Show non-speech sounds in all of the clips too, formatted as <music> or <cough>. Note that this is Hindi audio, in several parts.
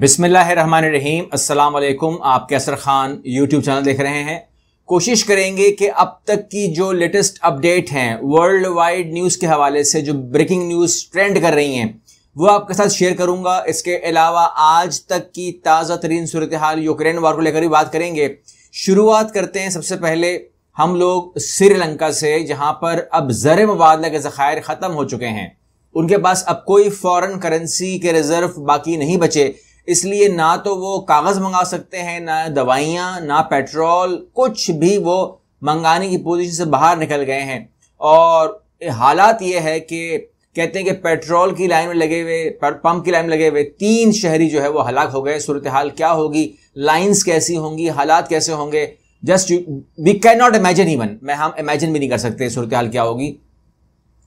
बिसमीम असलकुम आप कैसर खान यूट्यूब चैनल देख रहे हैं कोशिश करेंगे कि अब तक की जो लेटेस्ट अपडेट हैं वर्ल्ड वाइड न्यूज़ के हवाले से जो ब्रेकिंग न्यूज़ ट्रेंड कर रही हैं वो आपके साथ शेयर करूंगा इसके अलावा आज तक की ताज़ा तरीन सूरत हाल यूक्रेन वार को लेकर भी बात करेंगे शुरुआत करते हैं सबसे पहले हम लोग श्रीलंका से जहाँ पर अब ज़र मुबादला के ज़खायर ख़त्म हो चुके हैं उनके पास अब कोई फॉरेन करेंसी के रिज़र्व बाकी नहीं बचे इसलिए ना तो वो कागज़ मंगा सकते हैं ना दवाइयाँ ना पेट्रोल कुछ भी वो मंगाने की पोजीशन से बाहर निकल गए हैं और हालात ये है कि कहते हैं कि पेट्रोल की लाइन में लगे हुए पंप की लाइन में लगे हुए तीन शहरी जो है वो हलाक हो गए सूरत हाल क्या होगी लाइंस कैसी होंगी हालात कैसे होंगे just we can not imagine even मैं हम इमेजिन भी नहीं कर सकते सूरत हाल क्या होगी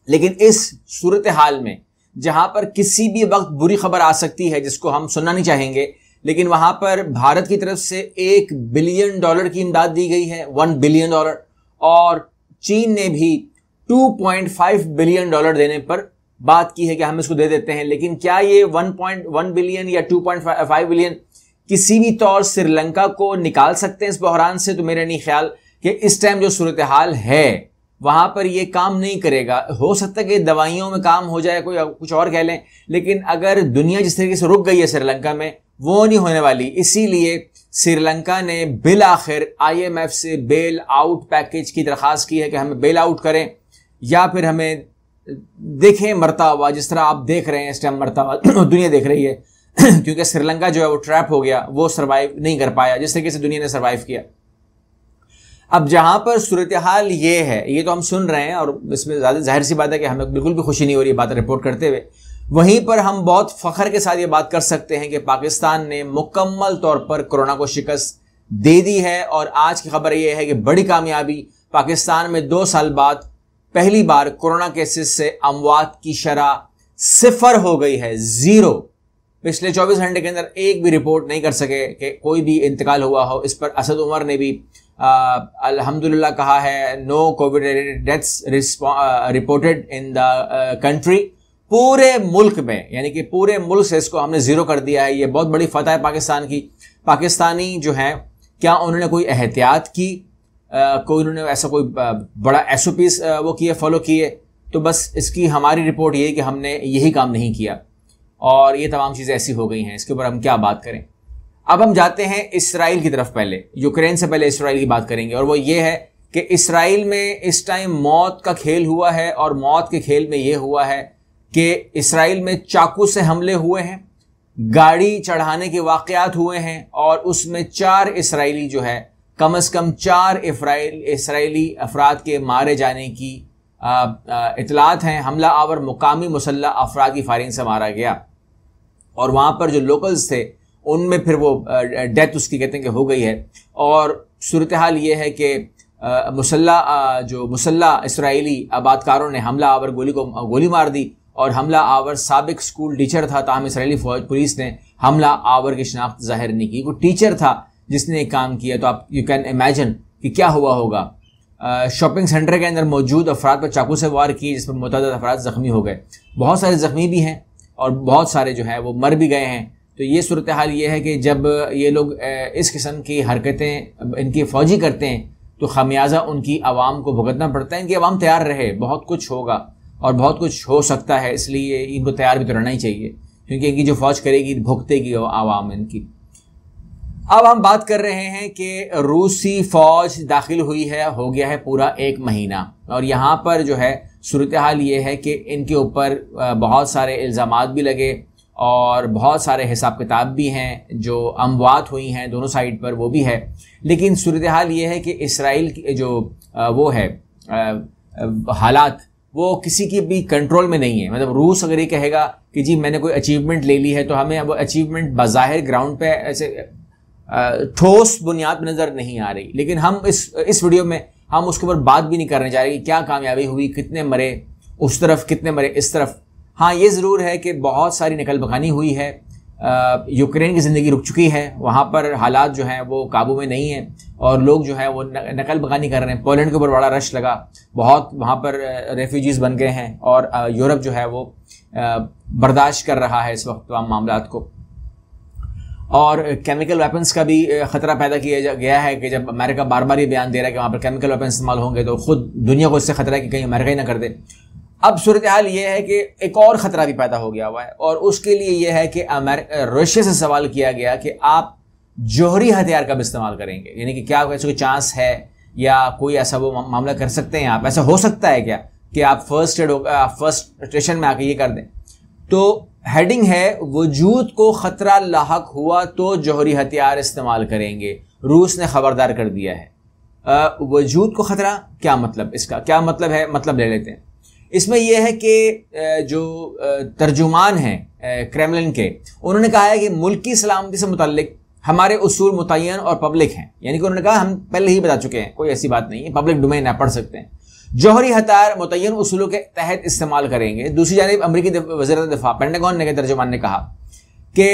लेकिन इस सूरत हाल में जहां पर किसी भी वक्त बुरी खबर आ सकती है जिसको हम सुनना नहीं चाहेंगे लेकिन वहां पर भारत की तरफ से एक बिलियन डॉलर की इमदाद दी गई है वन बिलियन डॉलर और चीन ने भी 2.5 बिलियन डॉलर देने पर बात की है कि हम इसको दे देते हैं लेकिन क्या ये 1.1 बिलियन या 2.5 बिलियन किसी भी तौर श्रीलंका को निकाल सकते हैं इस बहरान से तो मेरा नहीं ख्याल कि इस टाइम जो सूरत हाल है वहाँ पर ये काम नहीं करेगा हो सकता है कि दवाइयों में काम हो जाए कोई कुछ और कह लें लेकिन अगर दुनिया जिस तरीके से रुक गई है श्रीलंका में वो नहीं होने वाली इसीलिए श्रीलंका ने बिल आखिर आईएमएफ से बेल आउट पैकेज की दरख्वास्त की है कि हमें बेल आउट करें या फिर हमें देखें मरता हुआ जिस तरह आप देख रहे हैं इस टाइम मरता हुआ दुनिया देख रही है <clears throat> क्योंकि श्रीलंका जो है वो ट्रैप हो गया वो सर्वाइव नहीं कर पाया जिस तरीके से दुनिया ने सर्वाइव किया अब जहां पर सूरत हाल ये है ये तो हम सुन रहे हैं और इसमें ज़्यादा जाहिर सी बात है कि हमें बिल्कुल भी खुशी नहीं हो रही बात रिपोर्ट करते हुए वहीं पर हम बहुत फख्र के साथ ये बात कर सकते हैं कि पाकिस्तान ने मुकम्मल तौर पर कोरोना को शिकस्त दे दी है और आज की खबर यह है कि बड़ी कामयाबी पाकिस्तान में दो साल बाद पहली बार कोरोना केसेस से अमवात की शरह सिफर हो गई है जीरो पिछले 24 घंटे के अंदर एक भी रिपोर्ट नहीं कर सके कि कोई भी इंतकाल हुआ हो इस पर असद उमर ने भी अल्हम्दुलिल्लाह कहा है no covid deaths reported in the country पूरे मुल्क में यानी कि पूरे मुल्क से इसको हमने ज़ीरो कर दिया है ये बहुत बड़ी फतह है पाकिस्तान की पाकिस्तानी जो है क्या उन्होंने कोई एहतियात की आ, कोई उन्होंने ऐसा कोई बड़ा एस वो किए फॉलो किए तो बस इसकी हमारी रिपोर्ट ये कि हमने यही काम नहीं किया और ये तमाम चीज़ें ऐसी हो गई हैं इसके ऊपर हम क्या बात करें अब हम जाते हैं इसराइल की तरफ पहले यूक्रेन से पहले इसराइल की बात करेंगे और वो ये है कि इसराइल में इस टाइम मौत का खेल हुआ है और मौत के खेल में ये हुआ है कि इसराइल में चाकू से हमले हुए हैं गाड़ी चढ़ाने के वाक़ात हुए हैं और उसमें चार इसराइली जो है कम अज़ कम चार इसराइली अफराद के मारे जाने की इतलात हैं हमला आवर मुकामी मुसल्ह अफराद की फायरिंग से मारा गया और वहाँ पर जो लोकल्स थे उनमें फिर वो डेथ उसकी कहते हैं कि हो गई है और सूरत हाल ये है कि मुसल्ह जो मुसल्ला इसराइली आबादकारों ने हमला आवर गोली को गोली मार दी और हमला आवर सबक स्कूल टीचर था ताहम इसराइली फौज पुलिस ने हमला आवर की शनाख्त जाहिर नहीं की वो टीचर था जिसने एक काम किया तो आप यू कैन इमेजन कि क्या हुआ होगा शॉपिंग सेंटर के अंदर मौजूद अफराद पर चाकू से वार की जिस पर मुतद अफराद ज़ख्मी हो गए बहुत सारे ज़ख्मी भी हैं और बहुत सारे जो है वो मर भी गए हैं तो ये सूरत हाल ये है कि जब ये लोग इस किस्म की हरकतें इनकी फ़ौजी करते हैं तो खमियाजा उनकी आवाम को भुगतना पड़ता है इनकी आवाम तैयार रहे बहुत कुछ होगा और बहुत कुछ हो सकता है इसलिए इनको तैयार भी तो रहना ही चाहिए क्योंकि इनकी जो फ़ौज करेगी भुगतेगी आवाम इनकी अब हम बात कर रहे हैं कि रूसी फौज दाखिल हुई है हो गया है पूरा एक महीना और यहाँ पर जो है सूरत हाल ये है कि इनके ऊपर बहुत सारे इल्ज़ाम भी लगे और बहुत सारे हिसाब किताब भी हैं जो अमवात हुई हैं दोनों साइड पर वो भी है लेकिन सूरत हाल ये है कि इसराइल की जो वो है हालात वो किसी की भी कंट्रोल में नहीं है मतलब रूस अगर ये कहेगा कि जी मैंने कोई अचीवमेंट ले ली है तो हमें अब अचीवमेंट बाहिर ग्राउंड पे ऐसे ठोस बुनियाद नज़र नहीं आ रही लेकिन हम इस इस वीडियो में हम उसके ऊपर बात भी नहीं करने जा रहे कि क्या कामयाबी हुई कितने मरे उस तरफ कितने मरे इस तरफ हाँ ये ज़रूर है कि बहुत सारी नकल बखानी हुई है यूक्रेन की ज़िंदगी रुक चुकी है वहाँ पर हालात जो हैं वो काबू में नहीं हैं और लोग जो हैं वो नकल बखानी कर रहे हैं पोलैंड के ऊपर बड़ा रश लगा बहुत वहाँ पर रेफ्यूजीज़ बन गए हैं और यूरोप जो है वो बर्दाश्त कर रहा है इस वक्त तमाम मामला को और केमिकल वेपन्स का भी खतरा पैदा किया गया है कि जब अमेरिका बार बार ये बयान दे रहा है कि वहाँ पर केमिकल वेपन इस्तेमाल होंगे तो खुद दुनिया को इससे खतरा है कि कहीं अमेरिका ही ना कर दे अब सूरत हाल ये है कि एक और ख़तरा भी पैदा हो गया हुआ है और उसके लिए यह है कि रशिया से सवाल किया गया कि आप जोहरी हथियार कब इस्तेमाल करेंगे यानी कि क्या ऐसे कोई चांस है या कोई ऐसा वो मामला कर सकते हैं आप ऐसा हो सकता है क्या कि आप फर्स्ट एड फर्स्ट स्टेशन में आके ये कर दें तो हेडिंग है वजूद को ख़तरा लाक हुआ तो जौहरी हथियार इस्तेमाल करेंगे रूस ने ख़बरदार कर दिया है वजूद को ख़तरा क्या मतलब इसका क्या मतलब है मतलब ले लेते हैं इसमें यह है कि जो तर्जुमान हैं क्रेमलिन के उन्होंने कहा है कि मुल्क की सलामती से मुतलक हमारे असूल मुतन और पब्लिक हैं यानी कि उन्होंने कहा हम पहले ही बता चुके हैं कोई ऐसी बात नहीं है पब्लिक डोमेन है पढ़ सकते हैं जौहरी हथियार मुतन असूलों के तहत इस्तेमाल करेंगे दूसरी जानब अमरीकी वजर दफा पेंडागॉन ने तर्जुमान ने कहा कि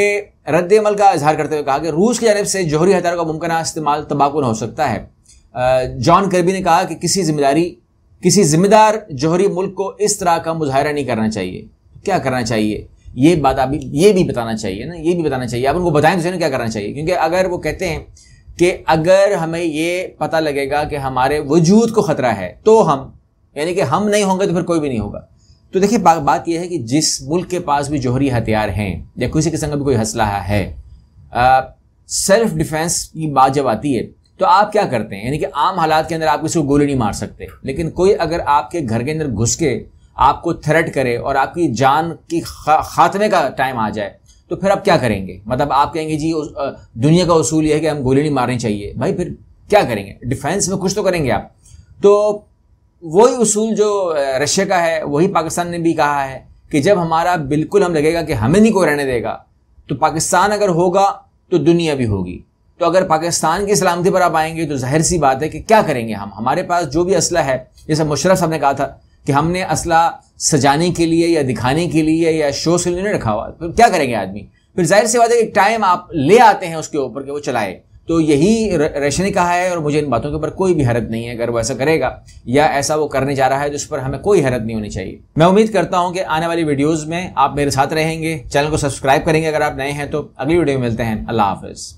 रद्द अमल का इजहार करते हुए कहा कि रूस की जानब से जौहरी हथियारों का मुमकिन इस्तेमाल तबाकुन हो सकता है जॉन कर्बी ने कहा कि किसी जिम्मेदारी किसी जिम्मेदार जौहरी मुल्क को इस तरह का मुजाहरा नहीं करना चाहिए क्या करना चाहिए ये बात अभी ये भी बताना चाहिए ना ये भी बताना चाहिए आप उनको बताएं तो क्या करना चाहिए क्योंकि अगर वो कहते हैं कि अगर हमें ये पता लगेगा कि हमारे वजूद को ख़तरा है तो हम यानी कि हम नहीं होंगे तो फिर कोई भी नहीं होगा तो देखिए बा, बात यह है कि जिस मुल्क के पास भी जोहरी हथियार हैं या किसी किस्म का भी कोई हसला है सेल्फ डिफेंस की बात जब आती है तो आप क्या करते हैं यानी कि आम हालात के अंदर आप किसी को गोली नहीं मार सकते लेकिन कोई अगर आपके घर के अंदर घुस के आपको थ्रेट करे और आपकी जान की खा, खात्मे का टाइम आ जाए तो फिर आप क्या करेंगे मतलब आप कहेंगे जी दुनिया का उसूल यह है कि हम गोली नहीं मारनी चाहिए भाई फिर क्या करेंगे डिफेंस में कुछ तो करेंगे आप तो वही उसूल जो रशिया का है वही पाकिस्तान ने भी कहा है कि जब हमारा बिल्कुल हम लगेगा कि हमें नहीं कोई रहने देगा तो पाकिस्तान अगर होगा तो दुनिया भी होगी तो अगर पाकिस्तान की सलामती पर आप आएंगे तो जाहिर सी बात है कि क्या करेंगे हम हमारे पास जो भी असला है जैसे मुशरफ साहब ने कहा था कि हमने असला सजाने के लिए या दिखाने के लिए या शो से लिए नहीं रखा हुआ फिर क्या करेंगे आदमी फिर जाहिर सी बात है एक टाइम आप ले आते हैं उसके ऊपर कि वो चलाए तो यही रेशे ने कहा है और मुझे इन बातों के ऊपर कोई भी हरत नहीं है अगर वो ऐसा करेगा या ऐसा वो करने जा रहा है तो उस पर हमें कोई हरत नहीं होनी चाहिए मैं उम्मीद करता हूं कि आने वाली वीडियोस में आप मेरे साथ रहेंगे चैनल को सब्सक्राइब करेंगे अगर आप नए हैं तो अगली वीडियो में मिलते हैं अल्लाह हाफिज़